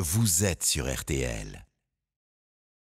Vous êtes sur RTL.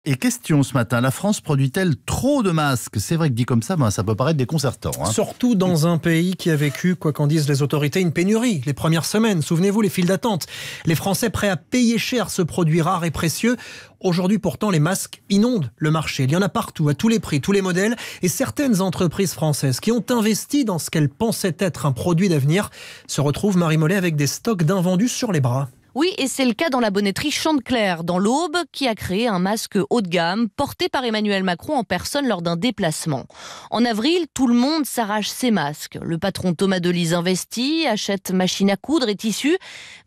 Et question ce matin, la France produit-elle trop de masques C'est vrai que dit comme ça, ben, ça peut paraître déconcertant. Hein. Surtout dans un pays qui a vécu, quoi qu'en disent les autorités, une pénurie les premières semaines. Souvenez-vous, les files d'attente. Les Français prêts à payer cher ce produit rare et précieux. Aujourd'hui pourtant, les masques inondent le marché. Il y en a partout, à tous les prix, tous les modèles. Et certaines entreprises françaises qui ont investi dans ce qu'elles pensaient être un produit d'avenir se retrouvent, Marie avec des stocks d'invendus sur les bras. Oui, et c'est le cas dans la bonnetterie Chanteclair, dans l'Aube, qui a créé un masque haut de gamme porté par Emmanuel Macron en personne lors d'un déplacement. En avril, tout le monde s'arrache ses masques. Le patron Thomas Delise investit, achète machine à coudre et tissus,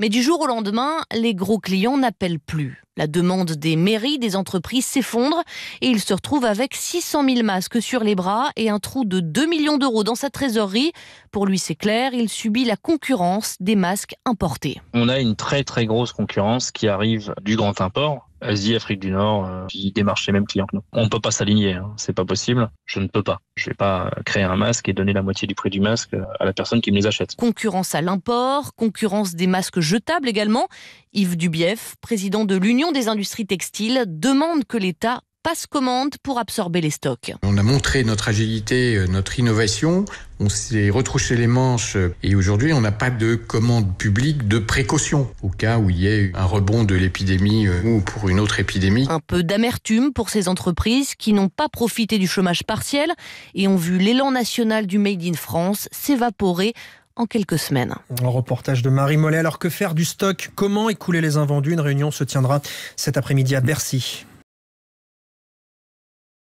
mais du jour au lendemain, les gros clients n'appellent plus. La demande des mairies, des entreprises s'effondre et il se retrouve avec 600 000 masques sur les bras et un trou de 2 millions d'euros dans sa trésorerie. Pour lui, c'est clair, il subit la concurrence des masques importés. On a une très très grosse concurrence qui arrive du grand import Asie, Afrique du Nord, qui euh, démarchent les mêmes clients que nous. On ne peut pas s'aligner, hein. c'est pas possible. Je ne peux pas. Je vais pas créer un masque et donner la moitié du prix du masque à la personne qui me les achète. Concurrence à l'import, concurrence des masques jetables également. Yves Dubief, président de l'Union des industries textiles, demande que l'État passe commande pour absorber les stocks. On a montré notre agilité, euh, notre innovation. On s'est retrouché les manches euh, et aujourd'hui, on n'a pas de commande publique de précaution au cas où il y ait un rebond de l'épidémie euh, ou pour une autre épidémie. Un peu d'amertume pour ces entreprises qui n'ont pas profité du chômage partiel et ont vu l'élan national du Made in France s'évaporer en quelques semaines. Un reportage de Marie Mollet. Alors que faire du stock Comment écouler les invendus Une réunion se tiendra cet après-midi à Bercy.